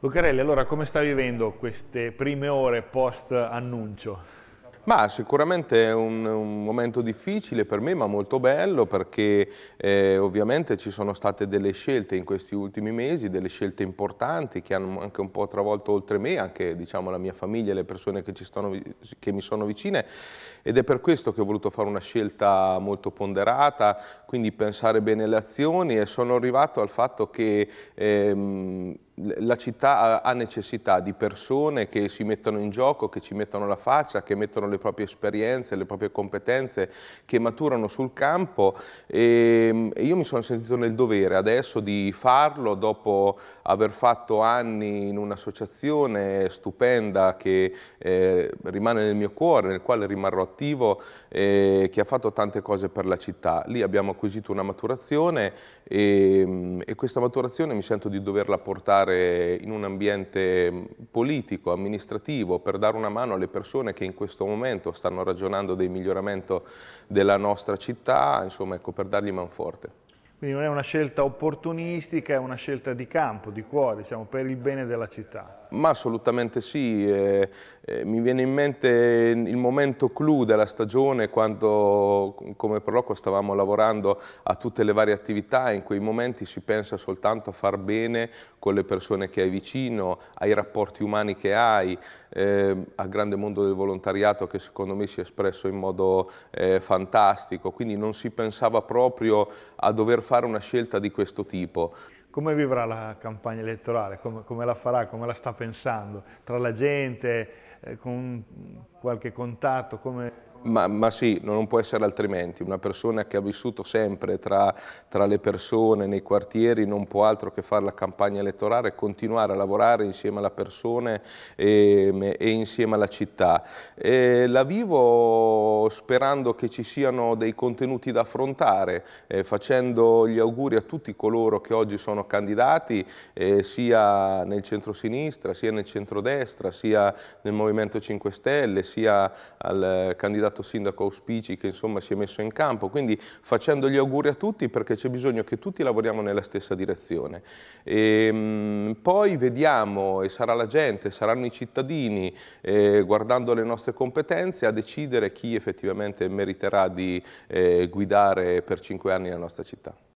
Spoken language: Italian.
Lucarelli, allora come sta vivendo queste prime ore post annuncio? Ma sicuramente è un, un, momento difficile per me, ma molto bello perché eh, ovviamente ci sono state delle scelte in questi ultimi mesi, delle scelte importanti che hanno anche un po' travolto oltre me, anche diciamo, la mia famiglia, e le persone che, stanno, che, mi sono vicine ed è per questo che ho voluto fare una scelta molto ponderata, quindi pensare bene alle azioni e sono arrivato al fatto che... Ehm, la città ha necessità di persone che si mettono in gioco, che ci mettono la faccia, che mettono le proprie esperienze, le proprie competenze, che maturano sul campo ehm, e io mi sono sentito nel dovere adesso di farlo dopo aver fatto anni in un'associazione stupenda che eh, rimane nel mio cuore, nel quale rimarrò attivo, e eh, che ha fatto tante cose per la città. Lì abbiamo acquisito una maturazione ehm, e questa maturazione mi sento di doverla portare lavorare in un ambiente mm, politico, amministrativo, per dare una mano alle persone che in questo momento stanno ragionando del miglioramento della nostra città, insomma ecco, per dargli manforte. Quindi non è una scelta opportunistica, è una scelta di campo, di cuore, diciamo, per il bene della città ma assolutamente sì. Eh, eh, mi viene in mente il momento clou della stagione quando come Proloco stavamo lavorando a tutte le varie attività e in quei momenti si pensa soltanto a far bene con le persone che hai vicino, ai rapporti umani che hai, eh, al grande mondo del volontariato che secondo me si è espresso in modo eh, fantastico, quindi non si pensava proprio a dover fare una scelta di questo tipo come vivrà la campagna elettorale, come, come, la farà, come la sta pensando, tra la gente, eh, con qualche contatto, come... Ma, ma, sì, non può essere altrimenti. Una persona che ha vissuto sempre tra, tra, le persone, nei quartieri, non può altro che fare la campagna elettorale, continuare a lavorare insieme alla persona e, e insieme alla città. E la vivo sperando che ci siano dei contenuti da affrontare, eh, facendo gli auguri a tutti coloro che oggi sono candidati, eh, sia nel centro-sinistra, sia nel centro-destra, sia nel Movimento 5 Stelle, sia al candidato candidato sindaco Auspici che insomma si è messo in campo, quindi facendo gli auguri a tutti perché c'è bisogno che tutti lavoriamo nella stessa direzione. E, ehm, poi vediamo, e sarà la gente, saranno i cittadini, eh, guardando le nostre competenze, a decidere chi effettivamente meriterà di eh, guidare per cinque anni la nostra città.